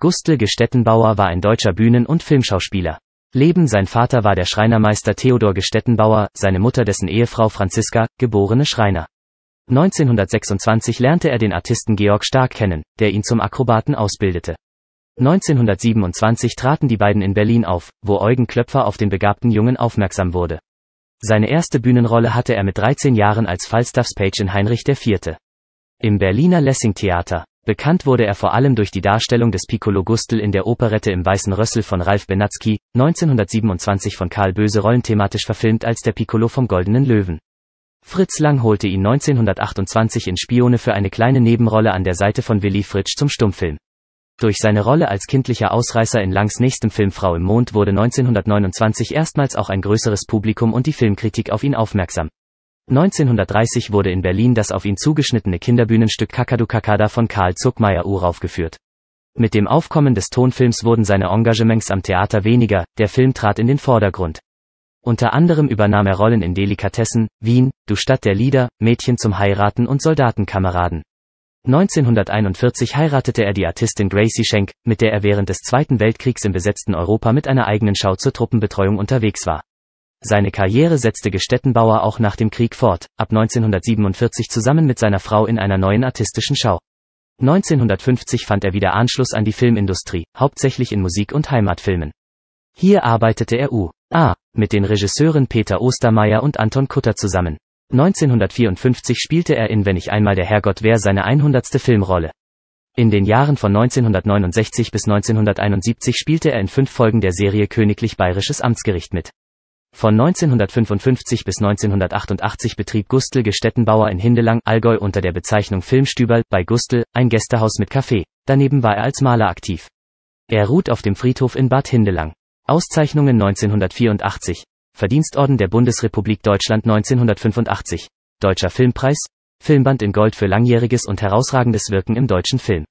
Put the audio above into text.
Gustl Gestettenbauer war ein deutscher Bühnen- und Filmschauspieler. Leben sein Vater war der Schreinermeister Theodor Gestettenbauer, seine Mutter dessen Ehefrau Franziska, geborene Schreiner. 1926 lernte er den Artisten Georg Stark kennen, der ihn zum Akrobaten ausbildete. 1927 traten die beiden in Berlin auf, wo Eugen Klöpfer auf den begabten Jungen aufmerksam wurde. Seine erste Bühnenrolle hatte er mit 13 Jahren als Falstaffs Page in Heinrich IV. Im Berliner Lessing-Theater. Bekannt wurde er vor allem durch die Darstellung des Piccolo Gustl in der Operette im Weißen Rössel von Ralf Benatzky, 1927 von Karl Böse rollenthematisch verfilmt als der Piccolo vom Goldenen Löwen. Fritz Lang holte ihn 1928 in Spione für eine kleine Nebenrolle an der Seite von Willi Fritsch zum Stummfilm. Durch seine Rolle als kindlicher Ausreißer in Langs nächstem Film Frau im Mond wurde 1929 erstmals auch ein größeres Publikum und die Filmkritik auf ihn aufmerksam. 1930 wurde in Berlin das auf ihn zugeschnittene Kinderbühnenstück Kakadu Kakada von Karl Zuckmayer uraufgeführt. Mit dem Aufkommen des Tonfilms wurden seine Engagements am Theater weniger, der Film trat in den Vordergrund. Unter anderem übernahm er Rollen in Delikatessen, Wien, Du Stadt der Lieder, Mädchen zum Heiraten und Soldatenkameraden. 1941 heiratete er die Artistin Gracie Schenk, mit der er während des Zweiten Weltkriegs im besetzten Europa mit einer eigenen Schau zur Truppenbetreuung unterwegs war. Seine Karriere setzte Gestettenbauer auch nach dem Krieg fort, ab 1947 zusammen mit seiner Frau in einer neuen artistischen Schau. 1950 fand er wieder Anschluss an die Filmindustrie, hauptsächlich in Musik- und Heimatfilmen. Hier arbeitete er U. A. mit den Regisseuren Peter Ostermeier und Anton Kutter zusammen. 1954 spielte er in Wenn ich einmal der Herrgott wär seine 100. Filmrolle. In den Jahren von 1969 bis 1971 spielte er in fünf Folgen der Serie Königlich Bayerisches Amtsgericht mit. Von 1955 bis 1988 betrieb Gustl Gestettenbauer in Hindelang, Allgäu unter der Bezeichnung Filmstüberl bei Gustl ein Gästehaus mit Café. Daneben war er als Maler aktiv. Er ruht auf dem Friedhof in Bad Hindelang. Auszeichnungen 1984. Verdienstorden der Bundesrepublik Deutschland 1985. Deutscher Filmpreis. Filmband in Gold für langjähriges und herausragendes Wirken im deutschen Film.